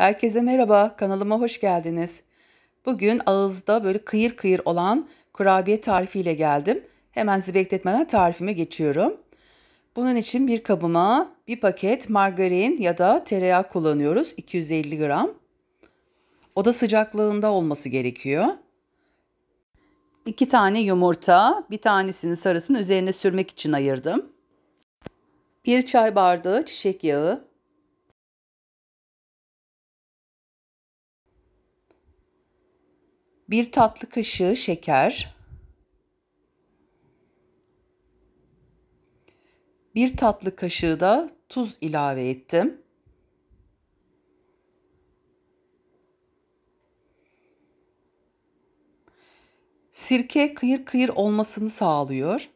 Herkese merhaba, kanalıma hoş geldiniz. Bugün ağızda böyle kıyır kıyır olan kurabiye tarifiyle geldim. Hemen sizi bekletmeden tarifime geçiyorum. Bunun için bir kabıma bir paket margarin ya da tereyağı kullanıyoruz. 250 gram. Oda sıcaklığında olması gerekiyor. 2 tane yumurta, bir tanesini sarısını üzerine sürmek için ayırdım. 1 çay bardağı çiçek yağı, 1 tatlı kaşığı şeker, 1 tatlı kaşığı da tuz ilave ettim. Sirke kıyır kıyır olmasını sağlıyor.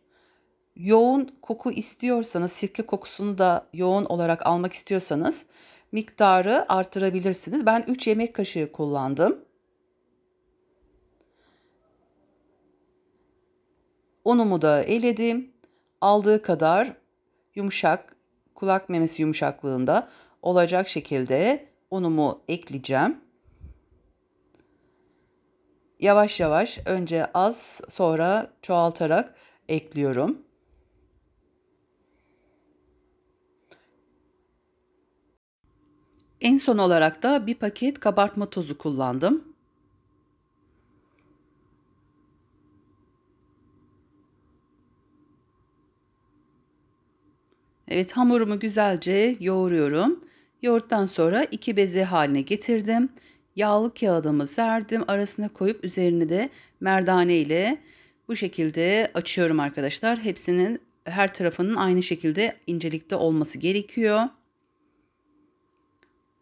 Yoğun koku istiyorsanız, sirke kokusunu da yoğun olarak almak istiyorsanız miktarı artırabilirsiniz. Ben 3 yemek kaşığı kullandım. Onumu da eledim. Aldığı kadar yumuşak, kulak memesi yumuşaklığında olacak şekilde onumu ekleyeceğim. Yavaş yavaş önce az sonra çoğaltarak ekliyorum. En son olarak da bir paket kabartma tozu kullandım. Evet hamurumu güzelce yoğuruyorum. Yoğurttan sonra iki beze haline getirdim. Yağlı kağıdımı serdim. Arasına koyup üzerine de merdane ile bu şekilde açıyorum arkadaşlar. Hepsinin her tarafının aynı şekilde incelikte olması gerekiyor.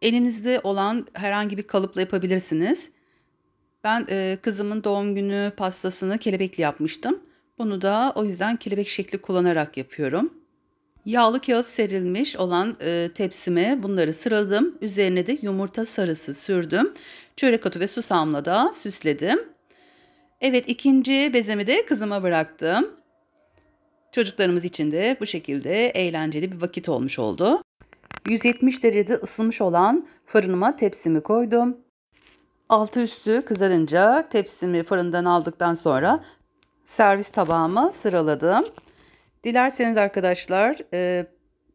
Elinizde olan herhangi bir kalıpla yapabilirsiniz. Ben e, kızımın doğum günü pastasını kelebekli yapmıştım. Bunu da o yüzden kelebek şekli kullanarak yapıyorum. Yağlı kağıt serilmiş olan e, tepsime bunları sıraladım. Üzerine de yumurta sarısı sürdüm. Çörek otu ve susamla da süsledim. Evet ikinci bezemi de kızıma bıraktım. Çocuklarımız için de bu şekilde eğlenceli bir vakit olmuş oldu. 170 derecede ısınmış olan fırınıma tepsimi koydum. Altı üstü kızarınca tepsimi fırından aldıktan sonra servis tabağıma sıraladım. Dilerseniz arkadaşlar e,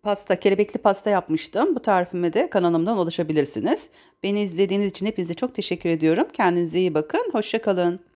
pasta, kelebekli pasta yapmıştım. Bu tarifime de kanalımdan ulaşabilirsiniz. Beni izlediğiniz için hepinize çok teşekkür ediyorum. Kendinize iyi bakın. Hoşçakalın.